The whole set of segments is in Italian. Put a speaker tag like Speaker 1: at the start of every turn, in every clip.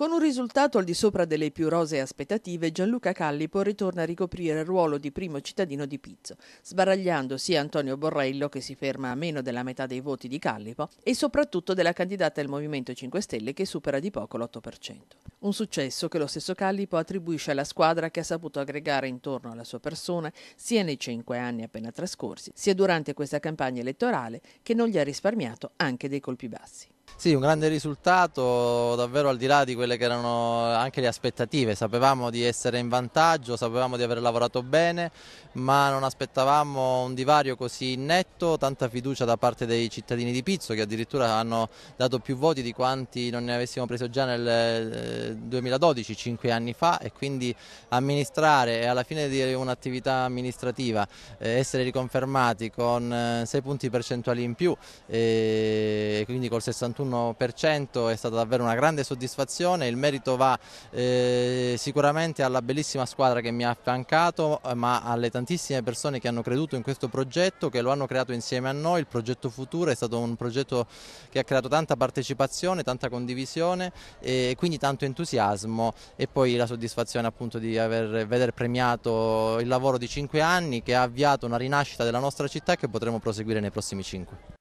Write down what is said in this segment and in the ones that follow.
Speaker 1: Con un risultato al di sopra delle più rosee aspettative, Gianluca Callipo ritorna a ricoprire il ruolo di primo cittadino di Pizzo, sbaragliando sia Antonio Borrello, che si ferma a meno della metà dei voti di Callipo, e soprattutto della candidata del Movimento 5 Stelle, che supera di poco l'8%. Un successo che lo stesso Callipo attribuisce alla squadra che ha saputo aggregare intorno alla sua persona sia nei cinque anni appena trascorsi, sia durante questa campagna elettorale, che non gli ha risparmiato anche dei colpi bassi.
Speaker 2: Sì, un grande risultato, davvero al di là di quelle che erano anche le aspettative. Sapevamo di essere in vantaggio, sapevamo di aver lavorato bene, ma non aspettavamo un divario così netto, tanta fiducia da parte dei cittadini di Pizzo che addirittura hanno dato più voti di quanti non ne avessimo preso già nel 2012, eh, cinque anni fa e quindi amministrare e alla fine di un'attività amministrativa eh, essere riconfermati con eh, sei punti percentuali in più e quindi col 61 41% è stata davvero una grande soddisfazione, il merito va eh, sicuramente alla bellissima squadra che mi ha affiancato eh, ma alle tantissime persone che hanno creduto in questo progetto, che lo hanno creato insieme a noi, il progetto futuro è stato un progetto che ha creato tanta partecipazione, tanta condivisione e quindi tanto entusiasmo e poi la soddisfazione appunto di aver, vedere premiato il lavoro di 5 anni che ha avviato una rinascita della nostra città che potremo proseguire nei prossimi 5.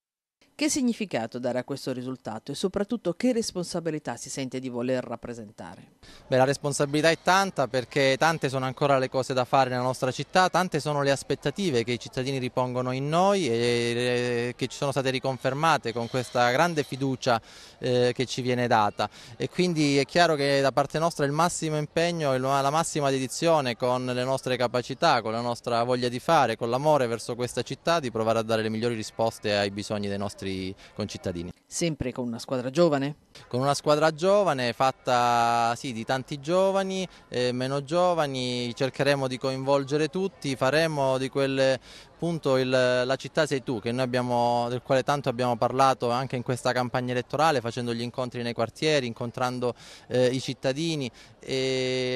Speaker 1: Che significato dare a questo risultato e soprattutto che responsabilità si sente di voler rappresentare?
Speaker 2: Beh, la responsabilità è tanta perché tante sono ancora le cose da fare nella nostra città, tante sono le aspettative che i cittadini ripongono in noi e eh, che ci sono state riconfermate con questa grande fiducia eh, che ci viene data e quindi è chiaro che da parte nostra il massimo impegno, e la massima dedizione con le nostre capacità, con la nostra voglia di fare, con l'amore verso questa città di provare a dare le migliori risposte ai bisogni dei nostri nostri concittadini. Sempre con una squadra giovane? Con una squadra giovane fatta sì, di tanti giovani, eh, meno giovani, cercheremo di coinvolgere tutti, faremo di quelle appunto il, la città sei tu, abbiamo, del quale tanto abbiamo parlato anche in questa campagna elettorale, facendo gli incontri nei quartieri, incontrando eh, i cittadini.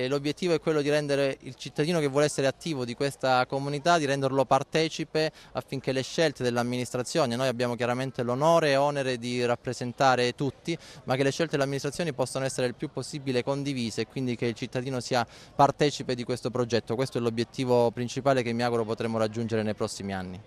Speaker 2: l'obiettivo è quello di rendere il cittadino che vuole essere attivo di questa comunità, di renderlo partecipe affinché le scelte dell'amministrazione, noi abbiamo chiaramente l'onore e onere di rappresentare tutti, ma che le scelte dell'amministrazione possano essere il più possibile condivise e quindi che il cittadino sia partecipe di questo progetto. Questo è l'obiettivo principale che mi auguro potremo raggiungere nei prossimi anni prossimi anni.